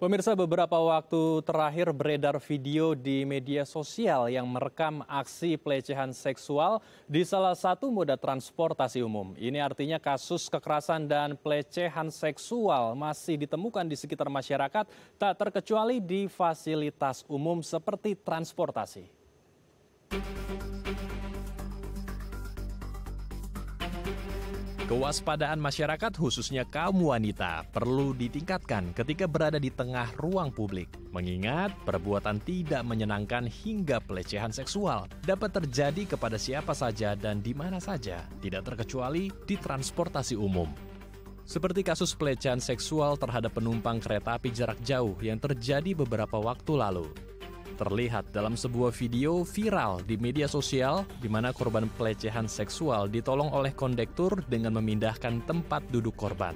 Pemirsa beberapa waktu terakhir beredar video di media sosial yang merekam aksi pelecehan seksual di salah satu moda transportasi umum. Ini artinya kasus kekerasan dan pelecehan seksual masih ditemukan di sekitar masyarakat tak terkecuali di fasilitas umum seperti transportasi. Kewaspadaan masyarakat khususnya kaum wanita perlu ditingkatkan ketika berada di tengah ruang publik. Mengingat perbuatan tidak menyenangkan hingga pelecehan seksual dapat terjadi kepada siapa saja dan di mana saja, tidak terkecuali di transportasi umum. Seperti kasus pelecehan seksual terhadap penumpang kereta api jarak jauh yang terjadi beberapa waktu lalu terlihat dalam sebuah video viral di media sosial di mana korban pelecehan seksual ditolong oleh kondektur dengan memindahkan tempat duduk korban.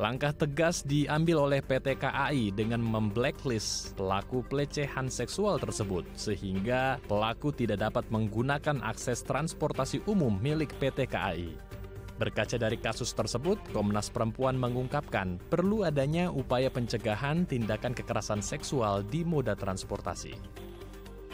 Langkah tegas diambil oleh PT KAI dengan memblacklist pelaku pelecehan seksual tersebut sehingga pelaku tidak dapat menggunakan akses transportasi umum milik PT KAI. Berkaca dari kasus tersebut, Komnas Perempuan mengungkapkan perlu adanya upaya pencegahan tindakan kekerasan seksual di moda transportasi.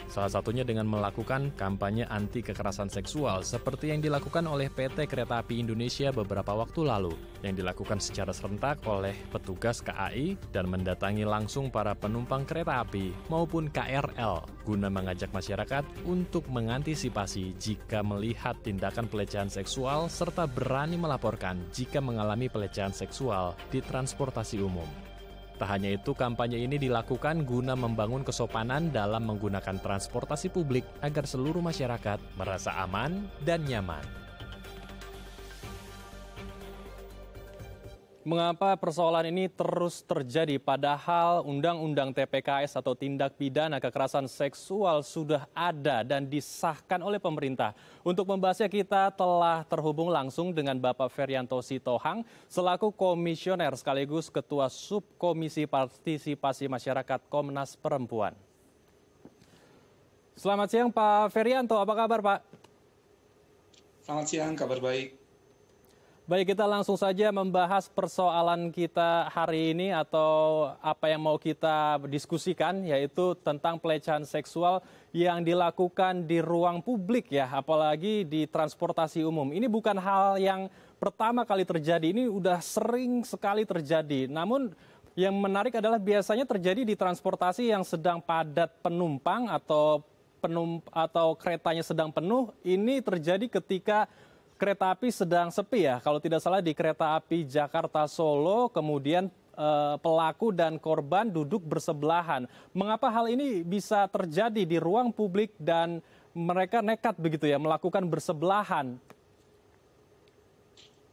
Salah satunya dengan melakukan kampanye anti kekerasan seksual seperti yang dilakukan oleh PT Kereta Api Indonesia beberapa waktu lalu, yang dilakukan secara serentak oleh petugas KAI dan mendatangi langsung para penumpang kereta api maupun KRL guna mengajak masyarakat untuk mengantisipasi jika melihat tindakan pelecehan seksual serta berani melaporkan jika mengalami pelecehan seksual di transportasi umum. Tak hanya itu, kampanye ini dilakukan guna membangun kesopanan dalam menggunakan transportasi publik agar seluruh masyarakat merasa aman dan nyaman. Mengapa persoalan ini terus terjadi padahal Undang-Undang TPKS atau Tindak Pidana Kekerasan Seksual sudah ada dan disahkan oleh pemerintah? Untuk membahasnya kita telah terhubung langsung dengan Bapak Ferianto Sitohang selaku komisioner sekaligus Ketua Subkomisi Partisipasi Masyarakat Komnas Perempuan. Selamat siang Pak Ferianto, apa kabar Pak? Selamat siang, kabar baik. Baik, kita langsung saja membahas persoalan kita hari ini atau apa yang mau kita diskusikan yaitu tentang pelecehan seksual yang dilakukan di ruang publik ya, apalagi di transportasi umum. Ini bukan hal yang pertama kali terjadi, ini udah sering sekali terjadi. Namun yang menarik adalah biasanya terjadi di transportasi yang sedang padat penumpang atau penump atau keretanya sedang penuh, ini terjadi ketika kereta api sedang sepi ya. Kalau tidak salah di kereta api Jakarta Solo, kemudian eh, pelaku dan korban duduk bersebelahan. Mengapa hal ini bisa terjadi di ruang publik dan mereka nekat begitu ya melakukan bersebelahan?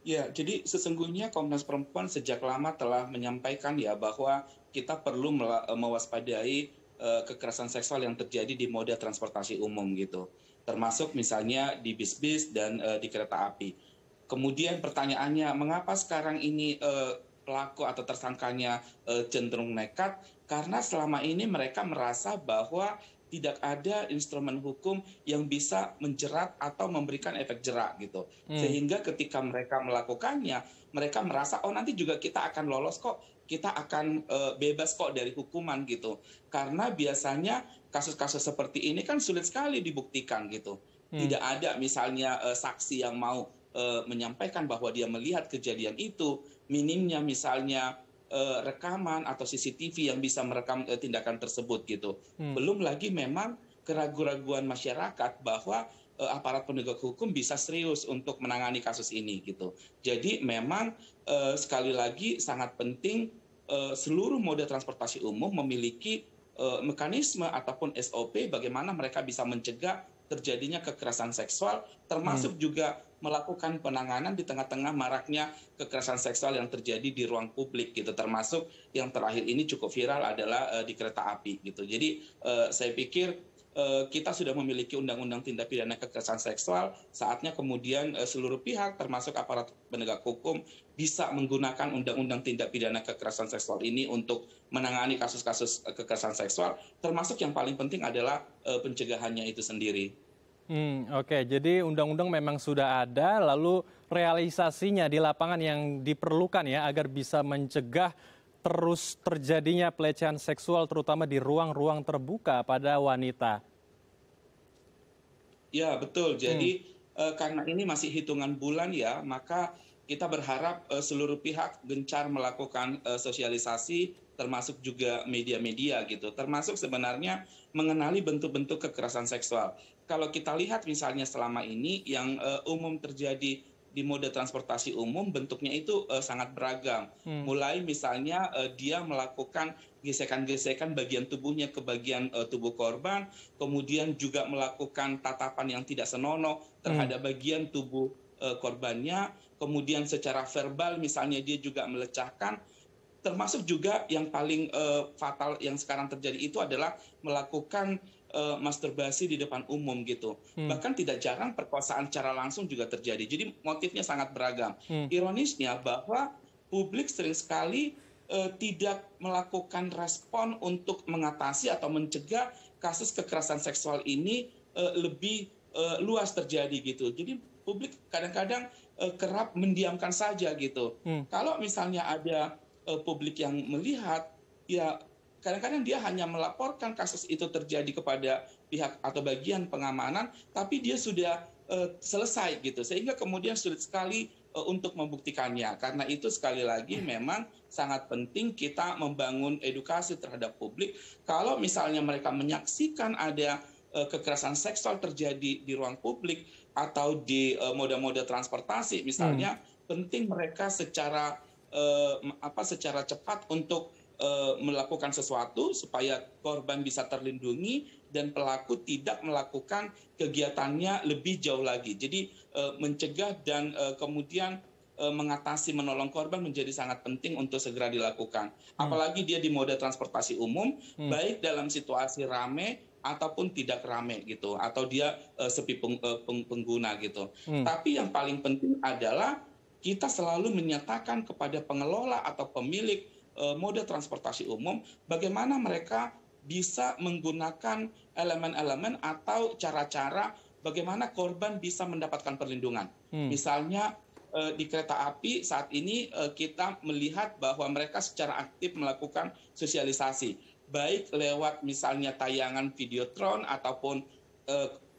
Ya, jadi sesungguhnya Komnas Perempuan sejak lama telah menyampaikan ya bahwa kita perlu eh, mewaspadai eh, kekerasan seksual yang terjadi di moda transportasi umum gitu termasuk misalnya di bis-bis dan uh, di kereta api. Kemudian pertanyaannya, mengapa sekarang ini uh, pelaku atau tersangkanya uh, cenderung nekat? Karena selama ini mereka merasa bahwa tidak ada instrumen hukum yang bisa menjerat atau memberikan efek jerak gitu. Hmm. Sehingga ketika mereka melakukannya, mereka merasa oh nanti juga kita akan lolos kok kita akan uh, bebas kok dari hukuman gitu. Karena biasanya kasus-kasus seperti ini kan sulit sekali dibuktikan gitu. Hmm. Tidak ada misalnya uh, saksi yang mau uh, menyampaikan bahwa dia melihat kejadian itu, minimnya misalnya uh, rekaman atau CCTV yang bisa merekam uh, tindakan tersebut gitu. Hmm. Belum lagi memang keraguan keraguan masyarakat bahwa aparat penegak hukum bisa serius untuk menangani kasus ini gitu. Jadi memang uh, sekali lagi sangat penting Eh, seluruh moda transportasi umum memiliki eh, mekanisme ataupun SOP bagaimana mereka bisa mencegah terjadinya kekerasan seksual termasuk hmm. juga melakukan penanganan di tengah-tengah maraknya kekerasan seksual yang terjadi di ruang publik gitu termasuk yang terakhir ini cukup viral adalah uh, di kereta api gitu. Jadi uh, saya pikir Eh, kita sudah memiliki undang-undang tindak pidana kekerasan seksual, saatnya kemudian eh, seluruh pihak termasuk aparat penegak hukum bisa menggunakan undang-undang tindak pidana kekerasan seksual ini untuk menangani kasus-kasus eh, kekerasan seksual, termasuk yang paling penting adalah pencegahannya itu sendiri. Hmm, Oke, okay. jadi undang-undang memang sudah ada, lalu realisasinya di lapangan yang diperlukan ya agar bisa mencegah terus terjadinya pelecehan seksual terutama di ruang-ruang terbuka pada wanita? Ya, betul. Hmm. Jadi hmm. eh, karena ini masih hitungan bulan ya, maka kita berharap eh, seluruh pihak gencar melakukan eh, sosialisasi termasuk juga media-media gitu, termasuk sebenarnya mengenali bentuk-bentuk kekerasan seksual. Kalau kita lihat misalnya selama ini yang uh, umum terjadi di moda transportasi umum bentuknya itu uh, sangat beragam. Hmm. Mulai misalnya uh, dia melakukan gesekan-gesekan bagian tubuhnya ke bagian uh, tubuh korban, kemudian juga melakukan tatapan yang tidak senonoh terhadap hmm. bagian tubuh uh, korbannya, kemudian secara verbal misalnya dia juga melecahkan termasuk juga yang paling uh, fatal yang sekarang terjadi itu adalah melakukan uh, masturbasi di depan umum gitu. Hmm. Bahkan tidak jarang perkosaan secara langsung juga terjadi. Jadi motifnya sangat beragam. Hmm. Ironisnya bahwa publik sering sekali uh, tidak melakukan respon untuk mengatasi atau mencegah kasus kekerasan seksual ini uh, lebih uh, luas terjadi gitu. Jadi publik kadang-kadang uh, kerap mendiamkan saja gitu. Hmm. Kalau misalnya ada uh, publik yang melihat ya kadang-kadang dia hanya melaporkan kasus itu terjadi kepada pihak atau bagian pengamanan, tapi dia sudah uh, selesai gitu, sehingga kemudian sulit sekali uh, untuk membuktikannya. Karena itu sekali lagi memang sangat penting kita membangun edukasi terhadap publik. Kalau misalnya mereka menyaksikan ada uh, kekerasan seksual terjadi di ruang publik atau di uh, moda-moda transportasi misalnya, hmm. penting mereka secara uh, apa secara cepat untuk Eh, melakukan sesuatu supaya korban bisa terlindungi dan pelaku tidak melakukan kegiatannya lebih jauh lagi. Jadi eh, mencegah dan eh, kemudian mengatasi menolong korban menjadi sangat penting untuk segera dilakukan. Hmm. Apalagi dia di moda transportasi umum, hmm. baik dalam situasi rame ataupun tidak rame gitu, atau dia sepi pengguna gitu. Hmm. Tapi yang paling penting adalah kita selalu menyatakan kepada pengelola atau pemilik Eh, mode transportasi umum bagaimana mereka bisa menggunakan elemen-elemen atau cara-cara bagaimana korban bisa mendapatkan perlindungan. Hmm. Misalnya eh, di kereta api saat ini eh, kita melihat bahwa mereka secara aktif melakukan sosialisasi baik lewat misalnya tayangan videotron ataupun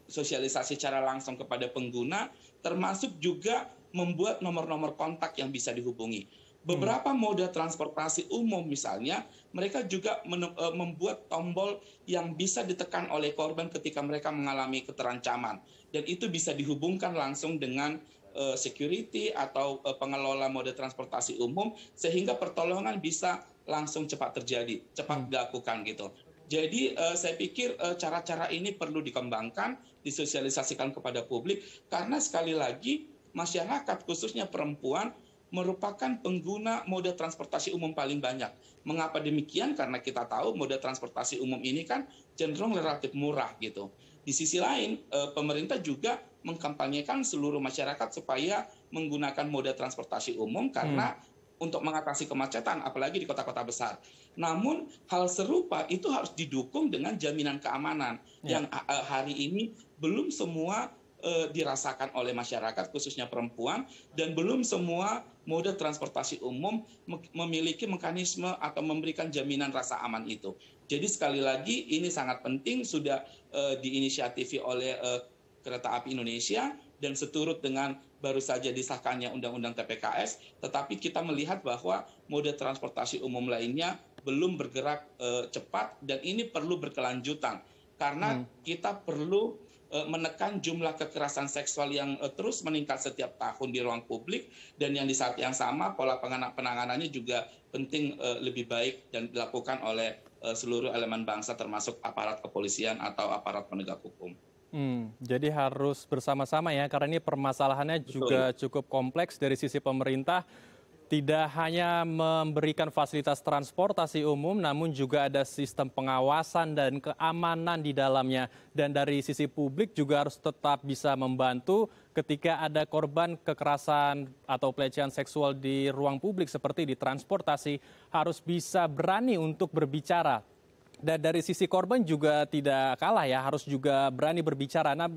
sosialisasi secara langsung kepada pengguna termasuk juga membuat nomor-nomor kontak yang bisa dihubungi. Beberapa hmm. moda transportasi umum misalnya, mereka juga e, membuat tombol yang bisa ditekan oleh korban ketika mereka mengalami keterancaman dan itu bisa dihubungkan langsung dengan uh, security atau uh, pengelola moda transportasi umum sehingga pertolongan bisa langsung cepat terjadi, cepat hmm. dilakukan gitu. Jadi uh, saya pikir cara-cara ini perlu dikembangkan, disosialisasikan kepada publik karena sekali lagi masyarakat khususnya perempuan merupakan pengguna moda transportasi umum paling banyak. Mengapa demikian? Karena kita tahu moda transportasi umum ini kan cenderung relatif murah gitu. Di sisi lain, eh, pemerintah juga mengkampanyekan seluruh masyarakat supaya menggunakan moda transportasi umum karena hmm untuk mengatasi kemacetan, apalagi di kota-kota besar. Namun hal serupa itu harus didukung dengan jaminan keamanan ya. yang eh, hari ini belum semua e, dirasakan oleh masyarakat khususnya perempuan dan belum semua moda transportasi umum memiliki mekanisme atau memberikan jaminan rasa aman itu. Jadi sekali lagi ini sangat penting sudah e, diinisiatifi oleh e, Kereta Api Indonesia dan seturut dengan baru saja disahkannya Undang-Undang TPKS, tetapi kita melihat bahwa moda transportasi umum lainnya belum bergerak e, cepat dan ini perlu berkelanjutan karena hmm. kita perlu Eh, menekan jumlah kekerasan seksual yang eh, terus meningkat setiap tahun di ruang publik dan yang di saat yang sama pola penanganannya juga penting eh, lebih baik dan dilakukan oleh seluruh elemen bangsa termasuk aparat kepolisian atau aparat penegak hukum. Hmm, jadi harus bersama-sama ya karena ini permasalahannya juga cukup kompleks dari sisi pemerintah tidak hanya memberikan fasilitas transportasi umum, namun juga ada sistem pengawasan dan keamanan di dalamnya. Dan dari sisi publik juga harus tetap bisa membantu ketika ada korban kekerasan atau pelecehan seksual di ruang publik seperti di transportasi, harus bisa berani untuk berbicara. Dan dari sisi korban juga tidak kalah ya, harus juga berani berbicara. Nah,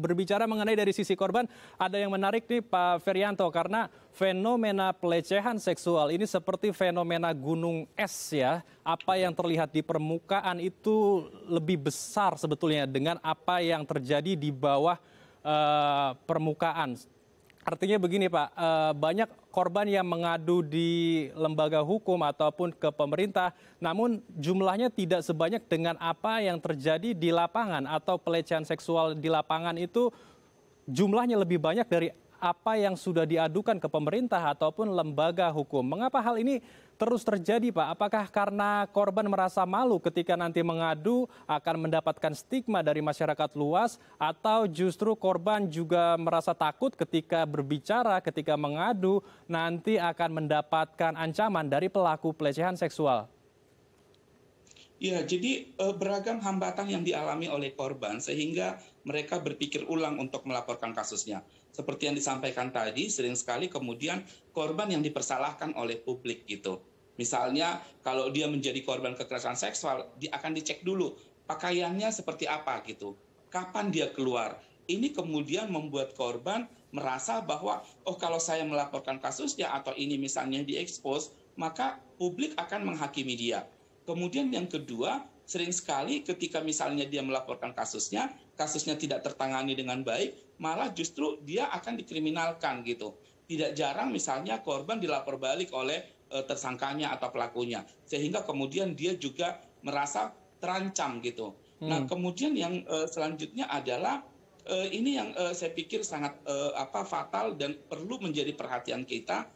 berbicara mengenai dari sisi korban, ada yang menarik nih Pak Ferryanto karena fenomena pelecehan seksual ini seperti fenomena gunung es ya. Apa yang terlihat di permukaan itu lebih besar sebetulnya dengan apa yang terjadi di bawah uh, permukaan. Artinya begini Pak, eh, banyak korban yang mengadu di lembaga hukum ataupun ke pemerintah, namun jumlahnya tidak sebanyak dengan apa yang terjadi di lapangan atau pelecehan seksual di lapangan itu jumlahnya lebih banyak dari apa yang sudah diadukan ke pemerintah ataupun lembaga hukum. Mengapa hal ini terus terjadi, Pak? Apakah karena korban merasa malu ketika nanti mengadu akan mendapatkan stigma dari masyarakat luas atau justru korban juga merasa takut ketika berbicara, ketika mengadu nanti akan mendapatkan ancaman dari pelaku pelecehan seksual? Ya, jadi eh, beragam hambatan yang dialami oleh korban sehingga mereka berpikir ulang untuk melaporkan kasusnya seperti yang disampaikan tadi sering sekali kemudian korban yang dipersalahkan oleh publik gitu. Misalnya kalau dia menjadi korban kekerasan seksual, dia akan dicek dulu pakaiannya seperti apa gitu. Kapan dia keluar? Ini kemudian membuat korban merasa bahwa oh kalau saya melaporkan kasusnya atau ini misalnya diekspos, maka publik akan menghakimi dia. Kemudian yang kedua, sering sekali ketika misalnya dia melaporkan kasusnya, kasusnya tidak tertangani dengan baik, malah justru dia akan dikriminalkan gitu. Tidak jarang misalnya korban dilapor balik oleh e, tersangkanya atau pelakunya, sehingga kemudian dia juga merasa terancam gitu. Hmm. Nah kemudian yang e, selanjutnya adalah e, ini yang e, saya pikir sangat e, apa fatal dan perlu menjadi perhatian kita.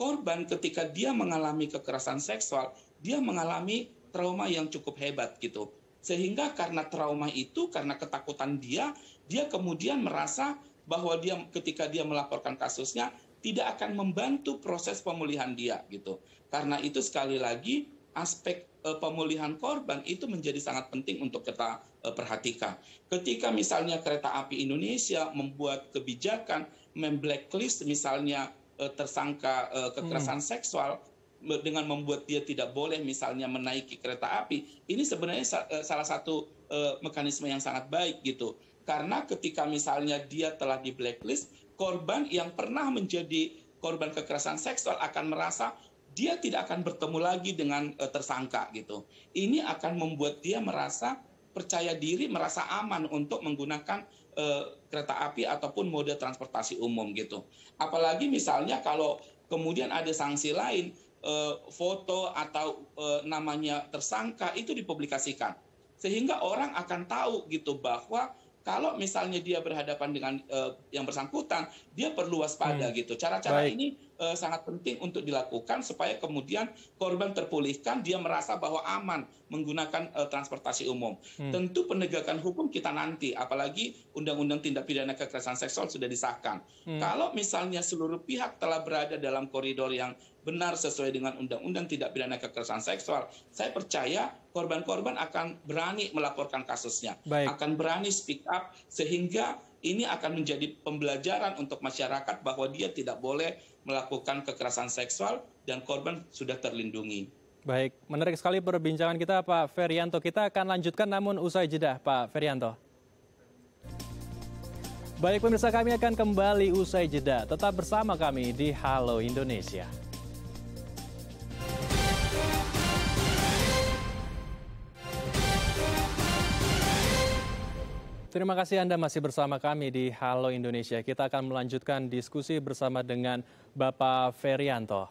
Korban ketika dia mengalami kekerasan seksual, dia mengalami trauma yang cukup hebat gitu sehingga karena trauma itu karena ketakutan dia dia kemudian merasa bahwa dia ketika dia melaporkan kasusnya tidak akan membantu proses pemulihan dia gitu karena itu sekali lagi aspek eh, pemulihan korban itu menjadi sangat penting untuk kita eh, perhatikan. Ketika misalnya kereta api Indonesia membuat kebijakan memblacklist misalnya eh, tersangka kekerasan hmm. seksual, dengan membuat dia tidak boleh misalnya menaiki kereta api ini sebenarnya eh, salah satu eh, mekanisme yang sangat baik gitu karena ketika misalnya dia telah di blacklist korban yang pernah menjadi korban kekerasan seksual akan merasa dia tidak akan bertemu lagi dengan eh, tersangka gitu ini akan membuat dia merasa percaya diri merasa aman untuk menggunakan uh, kereta api ataupun moda transportasi umum gitu apalagi misalnya kalau kemudian ada sanksi lain Eh, foto atau eh, namanya tersangka itu dipublikasikan sehingga orang akan tahu gitu bahwa kalau misalnya dia berhadapan dengan eh, yang bersangkutan dia perlu waspada hmm. gitu cara-cara ini Eh, sangat penting untuk dilakukan supaya kemudian korban terpulihkan dia merasa bahwa aman menggunakan eh, transportasi umum. Hmm. Tentu penegakan hukum kita nanti apalagi undang-undang tindak pidana kekerasan seksual sudah disahkan. Hmm. Kalau misalnya seluruh pihak telah berada dalam koridor yang benar sesuai dengan undang-undang tindak pidana kekerasan seksual, saya percaya korban-korban akan berani melaporkan kasusnya, Baik. akan berani speak up sehingga ini akan menjadi pembelajaran untuk masyarakat bahwa dia tidak boleh melakukan kekerasan seksual dan korban sudah terlindungi. Baik, menarik sekali perbincangan kita Pak Ferianto. Kita akan lanjutkan namun usai jeda Pak Ferianto. Baik pemirsa kami akan kembali usai jeda. Tetap bersama kami di Halo Indonesia. Terima kasih Anda masih bersama kami di Halo Indonesia. Kita akan melanjutkan diskusi bersama dengan Bapak Ferianto.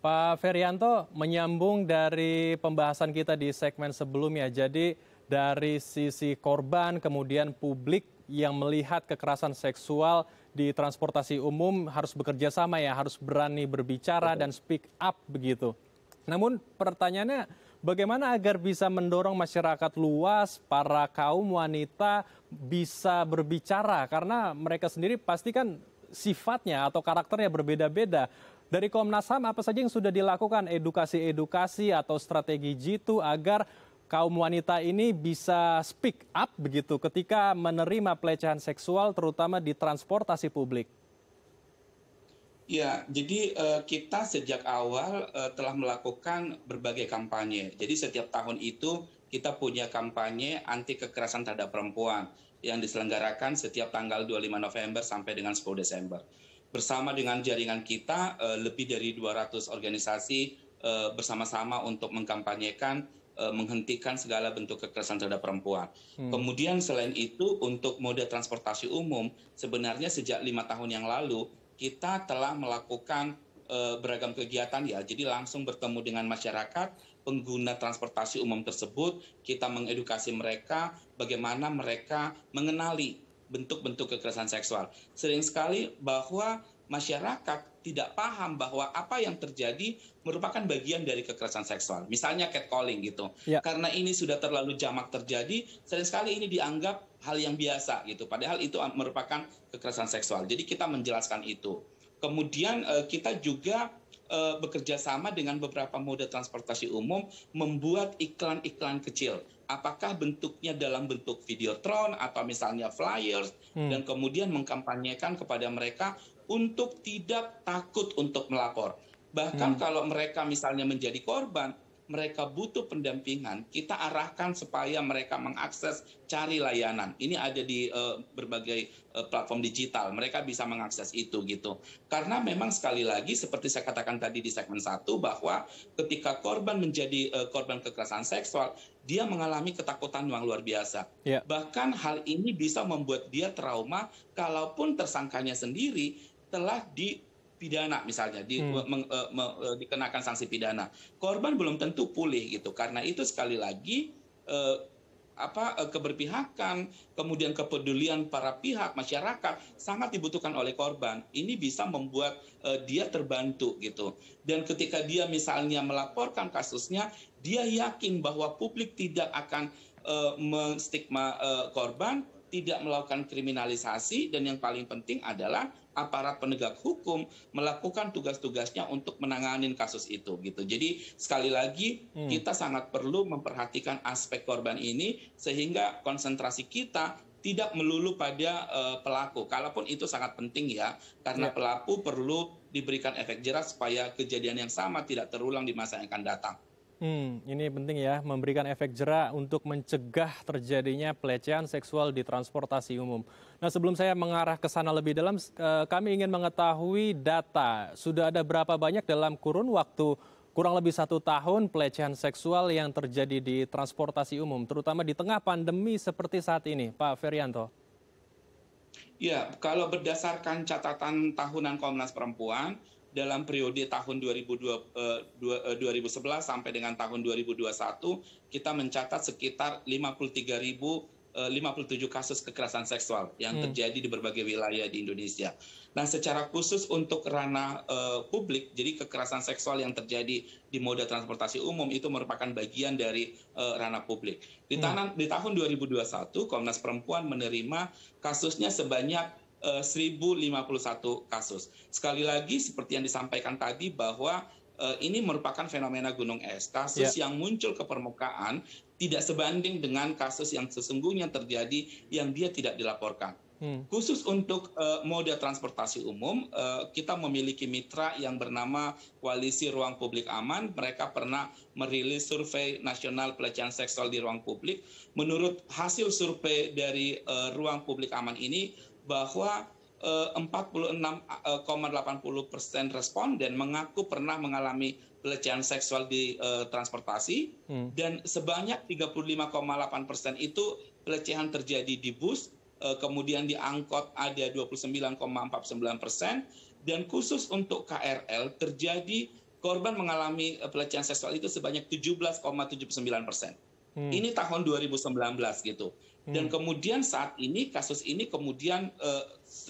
Pak Ferianto, menyambung dari pembahasan kita di segmen sebelumnya, jadi dari sisi korban, kemudian publik yang melihat kekerasan seksual di transportasi umum harus bekerja sama ya, harus berani berbicara dan speak up begitu. Namun pertanyaannya Bagaimana agar bisa mendorong masyarakat luas, para kaum wanita bisa berbicara karena mereka sendiri pasti kan sifatnya atau karakternya berbeda-beda. Dari Komnas HAM apa saja yang sudah dilakukan edukasi-edukasi atau strategi jitu agar kaum wanita ini bisa speak up begitu ketika menerima pelecehan seksual terutama di transportasi publik? ya jadi eh, kita sejak awal eh, telah melakukan berbagai kampanye jadi setiap tahun itu kita punya kampanye anti kekerasan terhadap perempuan yang diselenggarakan setiap tanggal 25 November sampai dengan 10 Desember bersama dengan jaringan kita eh, lebih dari 200 organisasi bersama-sama untuk mengkampanyekan menghentikan segala bentuk kekerasan terhadap perempuan. Hmm. Kemudian selain itu untuk moda transportasi umum sebenarnya sejak lima tahun yang lalu kita telah melakukan e, beragam kegiatan ya. Jadi langsung bertemu dengan masyarakat, pengguna transportasi umum tersebut, kita mengedukasi mereka bagaimana mereka mengenali bentuk-bentuk kekerasan seksual. Sering sekali bahwa masyarakat tidak paham bahwa apa yang terjadi merupakan bagian dari kekerasan seksual. Misalnya catcalling gitu. Ya. Karena ini sudah terlalu jamak terjadi, sering sekali ini dianggap hal yang biasa gitu. Padahal itu merupakan kekerasan seksual. Jadi kita menjelaskan itu. Kemudian eh, kita juga eh, bekerja sama dengan beberapa mode transportasi umum membuat iklan-iklan kecil. Apakah bentuknya dalam bentuk videotron atau misalnya flyers hmm. dan kemudian mengkampanyekan kepada mereka untuk tidak takut untuk melapor. Bahkan hmm. kalau mereka misalnya menjadi korban, mereka butuh pendampingan, kita arahkan supaya mereka mengakses cari layanan. Ini ada di uh, berbagai uh, platform digital, mereka bisa mengakses itu gitu. Karena memang sekali lagi seperti saya katakan tadi di segmen satu bahwa ketika korban menjadi uh, korban kekerasan seksual, dia mengalami ketakutan yang luar biasa. Yeah. Bahkan hal ini bisa membuat dia trauma kalaupun tersangkanya sendiri telah dipidana misalnya di, hmm. me, me, me, e, dikenakan sanksi pidana korban belum tentu pulih gitu karena itu sekali lagi eh, apa e, keberpihakan kemudian kepedulian para pihak masyarakat sangat dibutuhkan oleh korban ini bisa membuat uh, dia terbantu gitu dan ketika dia misalnya melaporkan kasusnya dia yakin bahwa publik tidak akan uh, menstigma uh, korban tidak melakukan kriminalisasi dan yang paling penting adalah aparat penegak hukum melakukan tugas-tugasnya untuk menangani kasus itu gitu. Jadi sekali lagi hmm. kita sangat perlu memperhatikan aspek korban ini sehingga konsentrasi kita tidak melulu pada uh, pelaku. Kalaupun itu sangat penting ya karena ya. pelaku perlu diberikan efek jerah supaya kejadian yang sama tidak terulang di masa yang akan datang. Hmm, ini penting ya, memberikan efek jerah untuk mencegah terjadinya pelecehan seksual di transportasi umum. Nah, sebelum saya mengarah ke sana lebih dalam, eh, kami ingin mengetahui data. Sudah ada berapa banyak dalam kurun waktu kurang lebih satu tahun pelecehan seksual yang terjadi di transportasi umum, terutama di tengah pandemi seperti saat ini, Pak Ferianto? Ya, kalau berdasarkan catatan tahunan Komnas Perempuan, dalam periode tahun 2011 eh, eh, sampai dengan tahun 2021, kita mencatat sekitar 53.000 57 eh, kasus kekerasan seksual yang hmm. terjadi di berbagai wilayah di Indonesia. Nah, secara khusus untuk ranah uh, publik, jadi kekerasan seksual yang terjadi di moda transportasi umum itu merupakan bagian dari uh, ranah publik. Di, hmm. di tahun 2021, Komnas Perempuan menerima kasusnya sebanyak 1051 kasus. Sekali lagi seperti yang disampaikan tadi bahwa uh, ini merupakan fenomena gunung es. Kasus yeah. yang muncul ke permukaan tidak sebanding dengan kasus yang sesungguhnya terjadi yang dia tidak dilaporkan. Hmm. Khusus untuk uh, moda transportasi umum, uh, kita memiliki mitra yang bernama Koalisi Ruang Publik Aman. Mereka pernah merilis survei nasional pelecehan seksual di ruang publik. Menurut hasil survei dari uh, Ruang Publik Aman ini, bahwa 46,80 persen responden mengaku pernah mengalami pelecehan seksual di uh, transportasi hmm. dan sebanyak 35,8 persen itu pelecehan terjadi di bus, uh, kemudian di angkot ada 29,49 persen dan khusus untuk KRL terjadi korban mengalami eh, pelecehan seksual itu sebanyak 17,79 persen. Hmm. Ini tahun 2019 gitu. Hmm. Dan kemudian saat ini kasus ini kemudian uh,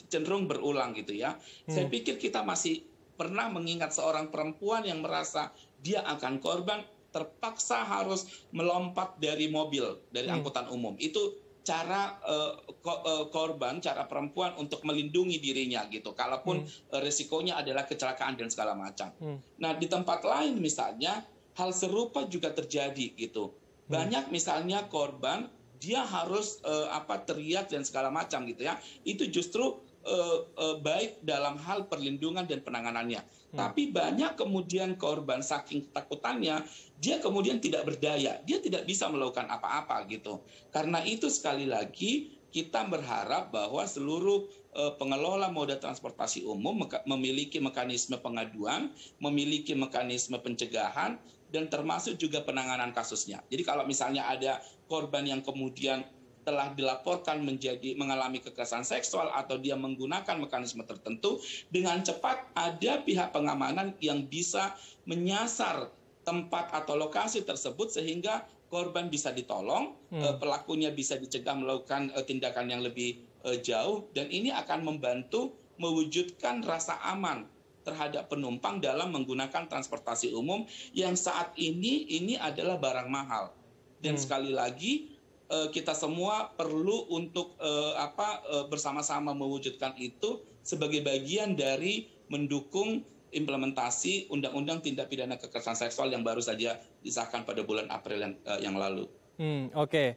cenderung berulang gitu ya. Hmm. Saya pikir kita masih pernah mengingat seorang perempuan yang merasa dia akan korban terpaksa harus melompat dari mobil dari hmm. angkutan umum itu cara uh, korban cara perempuan untuk melindungi dirinya gitu kalaupun hmm. Eh, resikonya adalah kecelakaan dan segala macam hmm. nah di tempat lain misalnya hal serupa juga terjadi gitu hmm. banyak hmm. misalnya korban dia harus uh, apa teriak dan segala macam gitu ya itu justru Eh, eh, baik dalam hal perlindungan dan penanganannya. Hmm. Tapi banyak kemudian korban saking ketakutannya, dia kemudian tidak berdaya, dia tidak bisa melakukan apa-apa gitu. Karena itu sekali lagi kita berharap bahwa seluruh eh, pengelola moda transportasi umum memiliki mekanisme pengaduan, memiliki mekanisme pencegahan, dan termasuk juga penanganan kasusnya. Jadi kalau misalnya ada korban yang kemudian telah dilaporkan menjadi mengalami kekerasan seksual atau dia menggunakan mekanisme tertentu dengan cepat ada pihak pengamanan yang bisa menyasar tempat atau lokasi tersebut sehingga korban bisa ditolong, hmm. Eh, pelakunya bisa dicegah melakukan eh, tindakan yang lebih eh, jauh dan ini akan membantu mewujudkan rasa aman terhadap penumpang dalam menggunakan transportasi umum yang saat ini ini adalah barang mahal. Dan hmm. sekali lagi Eh, kita semua perlu untuk eh, eh, bersama-sama mewujudkan itu sebagai bagian dari mendukung implementasi Undang-Undang Tindak Pidana Kekerasan Seksual yang baru saja disahkan pada bulan April yang, yang lalu. Hmm, Oke, okay.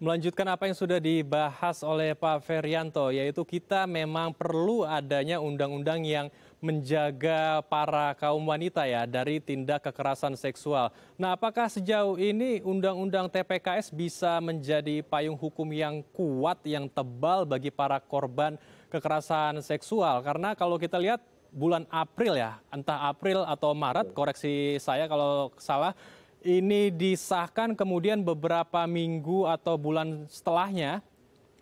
melanjutkan apa yang sudah dibahas oleh Pak Ferianto, yaitu kita memang perlu adanya undang-undang yang menjaga para kaum wanita ya dari tindak kekerasan seksual. Nah, apakah sejauh ini undang-undang TPKS bisa menjadi payung hukum yang kuat, yang tebal bagi para korban kekerasan seksual? Karena kalau kita lihat bulan April ya, entah April atau Maret, koreksi saya kalau salah, ini disahkan kemudian beberapa minggu atau bulan setelahnya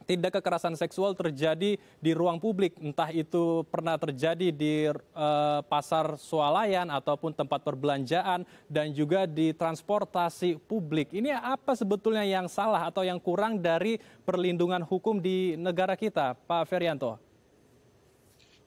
tindak kekerasan seksual terjadi di ruang publik, entah itu pernah terjadi di uh, pasar swalayan ataupun tempat perbelanjaan dan juga di transportasi publik. Ini apa sebetulnya yang salah atau yang kurang dari perlindungan hukum di negara kita, Pak Ferianto?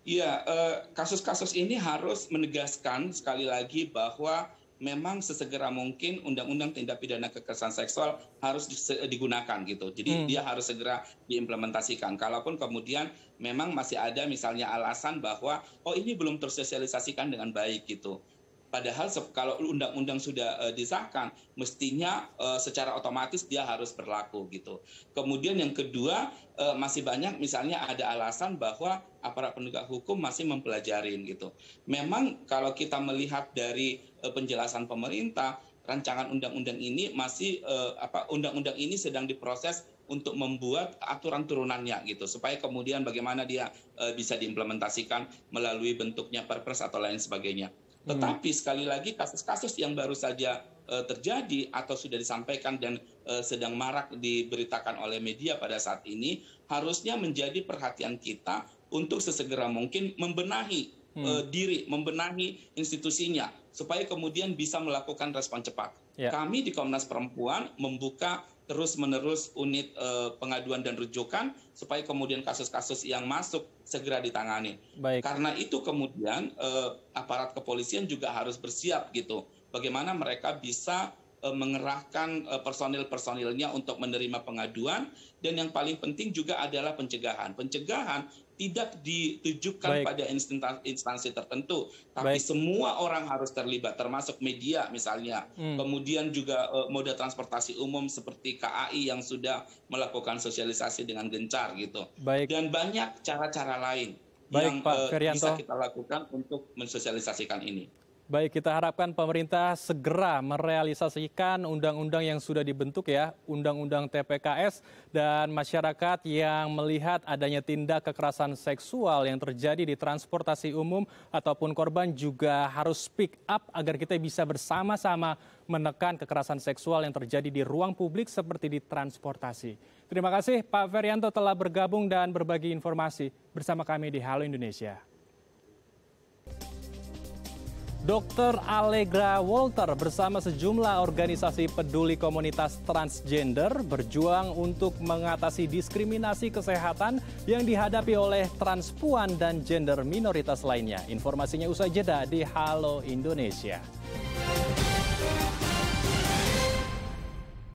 Iya, eh, kasus-kasus ini harus menegaskan sekali lagi bahwa memang sesegera mungkin undang-undang tindak pidana kekerasan seksual harus eh, digunakan gitu. Jadi hmm. dia harus segera diimplementasikan. Kalaupun kemudian memang masih ada misalnya alasan bahwa oh ini belum tersosialisasikan dengan baik gitu Padahal kalau undang-undang sudah uh, disahkan, mestinya uh, secara otomatis dia harus berlaku gitu. Kemudian yang kedua uh, masih banyak misalnya ada alasan bahwa aparat penegak hukum masih mempelajari gitu. Memang kalau kita melihat dari uh, penjelasan pemerintah, rancangan undang-undang ini masih uh, apa undang-undang ini sedang diproses untuk membuat aturan turunannya gitu supaya kemudian bagaimana dia e, bisa diimplementasikan melalui bentuknya perpres atau lain sebagainya. Hmm. Tetapi sekali lagi kasus-kasus yang baru saja uh, terjadi atau sudah disampaikan dan uh, sedang marak diberitakan oleh media pada saat ini harusnya menjadi perhatian kita untuk sesegera mungkin membenahi e, hmm. uh, diri, membenahi institusinya supaya kemudian bisa melakukan respon cepat. Yeah. Kami di Komnas Perempuan membuka terus-menerus unit e, pengaduan dan rujukan supaya kemudian kasus-kasus yang masuk segera ditangani. Baik. Karena itu kemudian e, aparat kepolisian juga harus bersiap gitu. Bagaimana mereka bisa e, mengerahkan personil-personilnya untuk menerima pengaduan dan yang paling penting juga adalah pencegahan. Pencegahan tidak ditujukan Baik. pada instansi instansi tertentu, tapi Baik. semua orang harus terlibat, termasuk media misalnya. Hmm. Kemudian juga uh, moda transportasi umum seperti KAI yang sudah melakukan sosialisasi dengan gencar gitu. Baik. Dan banyak cara-cara lain Baik, yang Pak uh, bisa kita lakukan untuk mensosialisasikan ini. Baik, kita harapkan pemerintah segera merealisasikan undang-undang yang sudah dibentuk ya, undang-undang TPKS dan masyarakat yang melihat adanya tindak kekerasan seksual yang terjadi di transportasi umum ataupun korban juga harus speak up agar kita bisa bersama-sama menekan kekerasan seksual yang terjadi di ruang publik seperti di transportasi. Terima kasih Pak Ferianto telah bergabung dan berbagi informasi bersama kami di Halo Indonesia. Dr. Allegra Walter bersama sejumlah organisasi peduli komunitas transgender berjuang untuk mengatasi diskriminasi kesehatan yang dihadapi oleh transpuan dan gender minoritas lainnya. Informasinya usai jeda di Halo Indonesia.